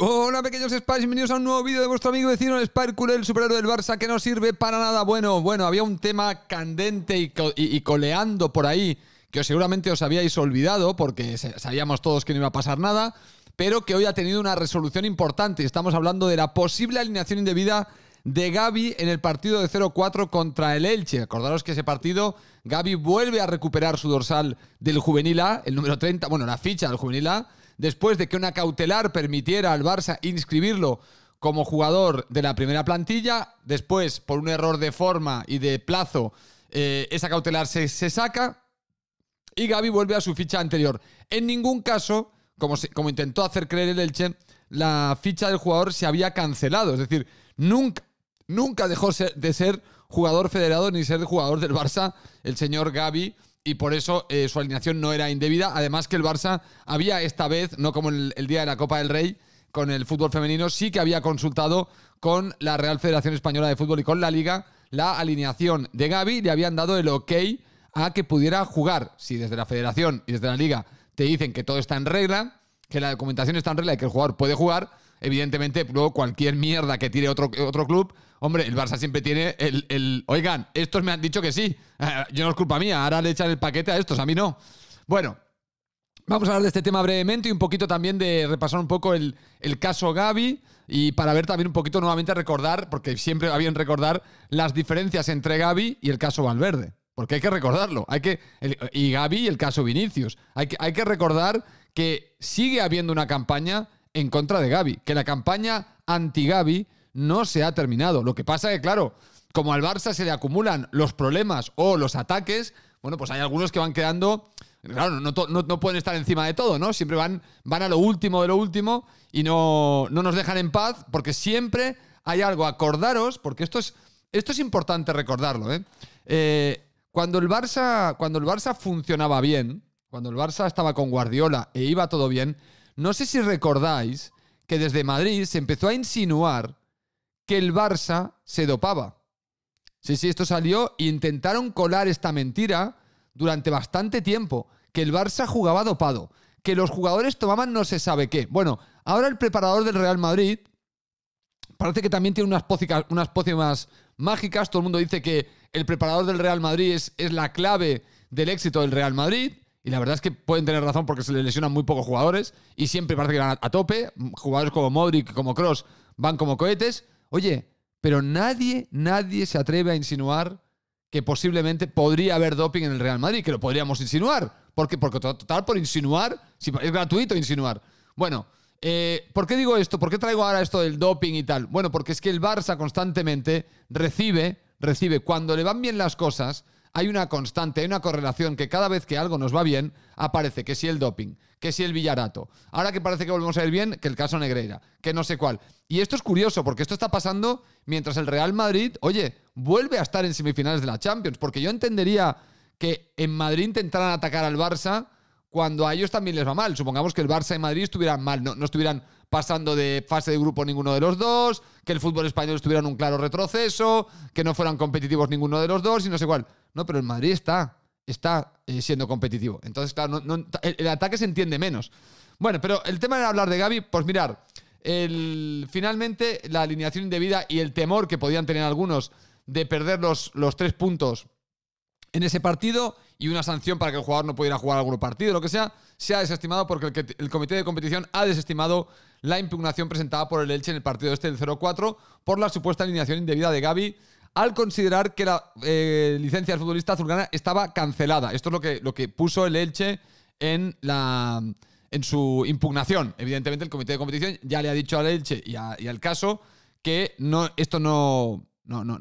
Hola pequeños Spice! bienvenidos a un nuevo vídeo de vuestro amigo vecino el el superhéroe del Barça que no sirve para nada. Bueno, bueno, había un tema candente y, coleando por ahí que seguramente os habíais olvidado porque sabíamos todos que no iba a pasar nada, pero que hoy ha tenido una resolución importante. Estamos hablando de la posible alineación indebida de Gaby en el partido de 0-4 contra el Elche. Acordaros que ese partido Gaby vuelve a recuperar su dorsal del juvenil A, el número 30, bueno, la ficha del juvenil A después de que una cautelar permitiera al Barça inscribirlo como jugador de la primera plantilla. Después, por un error de forma y de plazo, eh, esa cautelar se, saca y Gaby vuelve a su ficha anterior. En ningún caso, como, como intentó hacer creer el Elche, la ficha del jugador se había cancelado. Es decir, nunca, nunca dejó de ser jugador federado ni ser jugador del Barça el señor Gaby y por eso eh, su alineación no era indebida. Además que el Barça había esta vez, no como el, el día de la Copa del Rey, con el fútbol femenino, sí que había consultado con la Real Federación Española de Fútbol y con la Liga la alineación de Gaby. Le habían dado el ok a que pudiera jugar. Si desde la Federación y desde la Liga te dicen que todo está en regla, que la documentación está en regla y que el jugador puede jugar, evidentemente, luego cualquier mierda que tire otro, otro club, hombre, el Barça siempre tiene el, Oigan, estos me han dicho que sí. Eh, yo no es culpa mía, ahora le echan el paquete a estos, a mí no. Bueno, Vamos a hablar de este tema brevemente y un poquito también de repasar un poco el, caso Gaby y para ver también un poquito nuevamente recordar, porque siempre va bien recordar las diferencias entre Gaby y el caso Valverde. Porque hay que recordarlo. Hay que, y Gaby y el caso Vinicius. Hay que, hay que recordar que sigue habiendo una campaña en contra de Gaby, que la campaña anti-Gaby no se ha terminado. Lo que pasa es que, claro, como al Barça se le acumulan los problemas o los ataques, bueno, pues hay algunos que van quedando. Claro, no, pueden estar encima de todo, ¿no? Siempre van, van a lo último de lo último y no, nos dejan en paz porque siempre hay algo. Acordaros, porque esto es, esto es importante recordarlo, ¿eh? ¿eh? cuando el, Barça, cuando el Barça funcionaba bien, cuando el Barça estaba con Guardiola e iba todo bien, no sé si recordáis que desde Madrid se empezó a insinuar que el Barça se dopaba. Sí, sí, esto salió intentaron colar esta mentira durante bastante tiempo, que el Barça jugaba dopado, que los jugadores tomaban no se sabe qué. Bueno, ahora el preparador del Real Madrid parece que también tiene unas, pocimas unas mágicas, todo el mundo dice que el preparador del Real Madrid es la clave del éxito del Real Madrid, y la verdad es que pueden tener razón porque se les lesionan muy pocos jugadores y siempre parece que van a, tope. Jugadores como Modric, como Cross, van como cohetes. Oye, pero nadie, nadie se atreve a insinuar que posiblemente podría haber doping en el Real Madrid, que lo podríamos insinuar. ¿Por Porque total, por insinuar, si es gratuito insinuar. Bueno, eh, ¿por qué digo esto? ¿Por qué traigo ahora esto del doping y tal? Bueno, porque es que el Barça constantemente recibe, recibe, cuando le van bien las cosas, hay una constante, hay una correlación que cada vez que algo nos va bien, aparece que si el doping, que si el Villarato, ahora que parece que volvemos a ir bien, que el caso Negreira, que no sé cuál. Y esto es curioso, porque esto está pasando mientras el Real Madrid, oye, vuelve a estar en semifinales de la Champions, porque yo entendería que en Madrid intentaran atacar al Barça cuando a ellos también les va mal. Supongamos que el Barça y Madrid estuvieran mal, no, no estuvieran pasando de fase de grupo ninguno de los dos, que el fútbol español estuviera en un claro retroceso, que no fueran competitivos ninguno de los dos y no sé cuál. No, pero el Madrid está, está eh, siendo competitivo. Entonces, claro, el, ataque se entiende menos. Bueno, pero el tema de hablar de Gaby, pues mirar, finalmente la alineación indebida y el temor que podían tener algunos de perder los, tres puntos en ese partido y una sanción para que el jugador no pudiera jugar algún partido, lo que sea, se ha desestimado porque el, comité de competición ha desestimado la impugnación presentada por el Elche en el partido este del 0-4 por la supuesta alineación indebida de Gaby al considerar que la eh, licencia del futbolista azulgrana estaba cancelada. Esto es lo que, lo que puso el Elche en la en su impugnación. Evidentemente, el comité de competición ya le ha dicho al Elche y, al caso que no, esto no, no, no,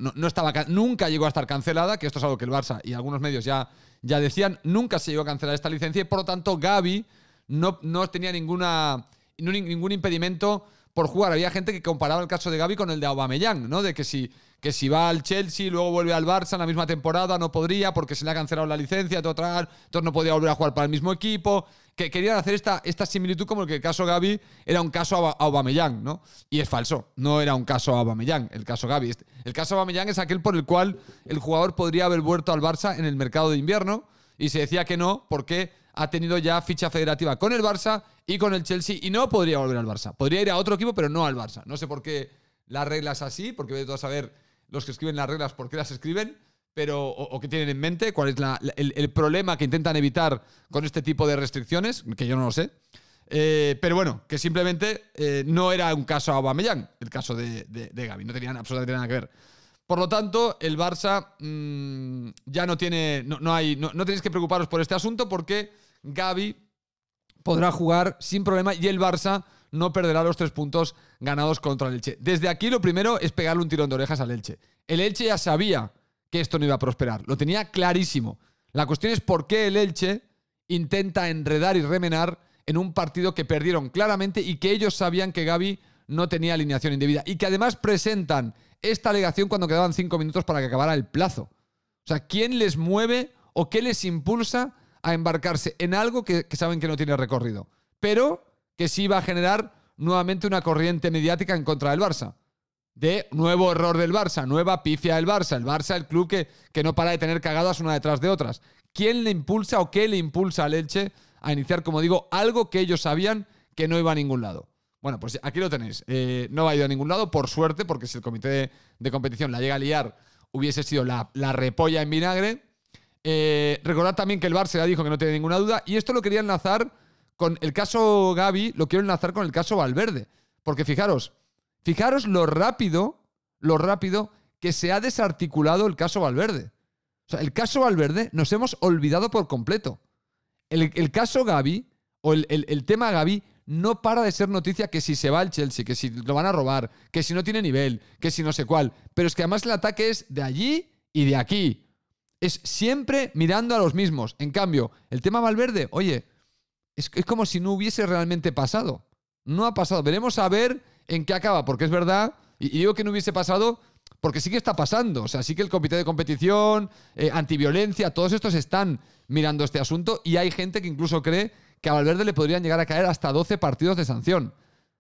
nunca llegó a estar cancelada, que esto es algo que el Barça y algunos medios ya, ya decían, nunca se llegó a cancelar esta licencia y por lo tanto Gaby no, no tenía ninguna, ningún impedimento por jugar. Había gente que comparaba el caso de Gaby con el de Aubameyang, ¿no? De que si, que si va al Chelsea, y luego vuelve al Barça en la misma temporada, no podría porque se le ha cancelado la licencia, entonces no podía volver a jugar para el mismo equipo. Que querían hacer esta, esta similitud como el que el caso Gaby era un caso a Aubameyang, ¿no? Y es falso, no era un caso a Aubameyang, el caso Gaby. Este, el caso Aubameyang es aquel por el cual el jugador podría haber vuelto al Barça en el mercado de invierno y se decía que no porque ha tenido ya ficha federativa con el Barça y con el Chelsea y no podría volver al Barça. Podría ir a otro equipo, pero no al Barça. No sé por qué las reglas así, porque voy a saber los que escriben las reglas por qué las escriben, pero o, qué tienen en mente, cuál es el, problema que intentan evitar con este tipo de restricciones, que yo no lo sé. Eh, pero bueno, que simplemente eh, no era un caso a Aubameyang, el caso de, de, de Gaby, no tenían absolutamente nada que ver. Por lo tanto, el Barça mm, ya no tiene. No, hay, no, no tenéis que preocuparos por este asunto porque Gaby podrá jugar sin problema y el Barça no perderá los tres puntos ganados contra el Elche. Desde aquí lo primero es pegarle un tirón de orejas al Elche. El Elche ya sabía que esto no iba a prosperar, lo tenía clarísimo. La cuestión es por qué el Elche intenta enredar y remenar en un partido que perdieron claramente y que ellos sabían que Gaby no tenía alineación indebida y que además presentan esta alegación cuando quedaban cinco minutos para que acabara el plazo. O sea, ¿quién les mueve o qué les impulsa a embarcarse en algo que, saben que no tiene recorrido, pero que sí va a generar nuevamente una corriente mediática en contra del Barça? de nuevo error del Barça, nueva pifia del Barça, el Barça, el club que, que, no para de tener cagadas una detrás de otras. ¿Quién le impulsa o qué le impulsa al Elche a iniciar, como digo, algo que ellos sabían que no iba a ningún lado? Bueno, pues aquí lo tenéis. Eh, no ha ido a ningún lado, por suerte, porque si el comité de, competición la llega a liar, hubiese sido la, repolla en vinagre. Eh, recordad también que el se la dijo que no tiene ninguna duda. Y esto lo quería enlazar con el caso Gaby, lo quiero enlazar con el caso Valverde. Porque fijaros, fijaros lo rápido, lo rápido que se ha desarticulado el caso Valverde. O sea, el caso Valverde nos hemos olvidado por completo. El, caso Gaby, o el, el tema Gaby, no para de ser noticia que si se va al Chelsea, que si lo van a robar, que si no tiene nivel, que si no sé cuál. Pero es que además el ataque es de allí y de aquí. Es siempre mirando a los mismos. En cambio, el tema Valverde, oye, es, como si no hubiese realmente pasado. No ha pasado. Veremos a ver en qué acaba, porque es verdad, y, digo que no hubiese pasado porque sí que está pasando. O sea, sí que el comité de competición, eh, antiviolencia, todos estos están mirando este asunto y hay gente que incluso cree que a Valverde le podrían llegar a caer hasta 12 partidos de sanción.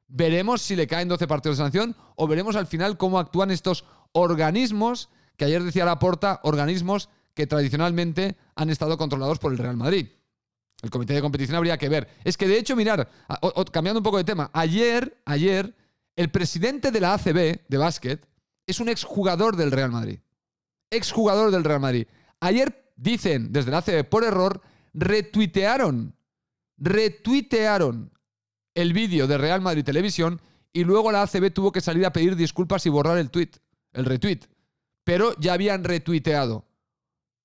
Veremos si le caen 12 partidos de sanción o veremos al final cómo actúan estos organismos, que ayer decía la porta, organismos que tradicionalmente han estado controlados por el Real Madrid. El comité de competición habría que ver. Es que de hecho, mirar, cambiando un poco de tema, ayer, ayer, el presidente de la ACB de básquet es un exjugador del Real Madrid. Exjugador del Real Madrid. Ayer dicen desde la ACB por error, retuitearon retuitearon el vídeo de Real Madrid Televisión y luego la ACB tuvo que salir a pedir disculpas y borrar el tweet, el retweet. Pero ya habían retuiteado.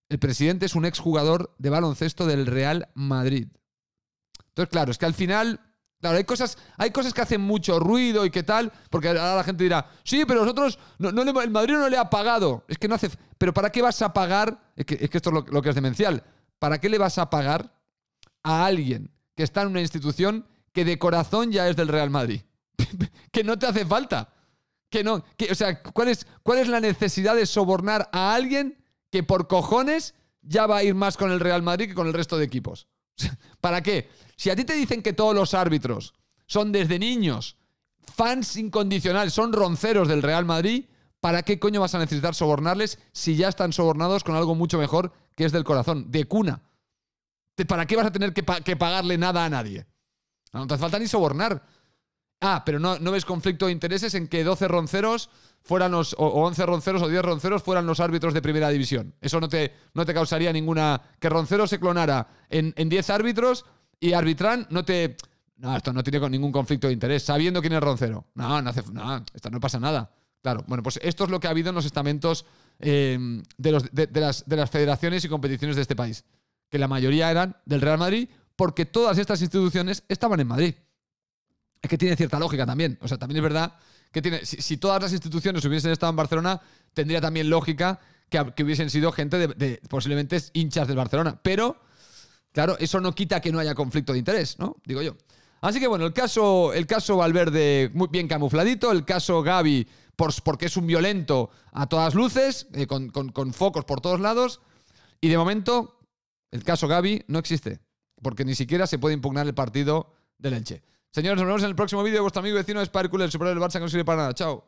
El presidente es un exjugador de baloncesto del Real Madrid. Entonces, claro, es que al final, claro, hay cosas, hay cosas que hacen mucho ruido y qué tal, porque ahora la gente dirá, sí, pero nosotros, el Madrid no le ha pagado. Es que no hace. Pero ¿para qué vas a pagar? Es que, esto es lo que es demencial. ¿Para qué le vas a pagar a alguien que está en una institución que de corazón ya es del Real Madrid. que no te hace falta. Que no, que, o sea, ¿cuál es, ¿cuál es la necesidad de sobornar a alguien que por cojones ya va a ir más con el Real Madrid que con el resto de equipos? ¿Para qué? Si a ti te dicen que todos los árbitros son desde niños fans incondicionales, son ronceros del Real Madrid, ¿para qué coño vas a necesitar sobornarles si ya están sobornados con algo mucho mejor que es del corazón, de cuna? ¿Para qué vas a tener que, pagarle nada a nadie? Ah, no te falta ni sobornar. Ah, pero no, no, ves conflicto de intereses en que 12 ronceros fueran los, o, 11 ronceros o 10 ronceros fueran los árbitros de primera división. Eso no te, no te causaría ninguna... Que Roncero se clonara en, 10 árbitros y arbitran no te... No, esto no tiene ningún conflicto de interés, sabiendo quién es Roncero. No, no hace... No, esto no pasa nada. Claro, bueno, pues esto es lo que ha habido en los estamentos eh, de las federaciones y competiciones de este país que la mayoría eran del Real Madrid, porque todas estas instituciones estaban en Madrid. Es que tiene cierta lógica también. O sea, también es verdad que tiene, si, todas las instituciones hubiesen estado en Barcelona, tendría también lógica que, hubiesen sido gente de, posiblemente hinchas de Barcelona. Pero, claro, eso no quita que no haya conflicto de interés, ¿no? Digo yo. Así que bueno, el caso, el caso Valverde muy bien camufladito, el caso Gaby por, porque es un violento a todas luces, eh, con focos por todos lados. Y de momento, el caso Gaby no existe, porque ni siquiera se puede impugnar el partido del Elche. Señores, nos vemos en el próximo vídeo. Vuestro amigo vecino es Parkour, el superhéroe del Barça que no sirve para nada. Chao.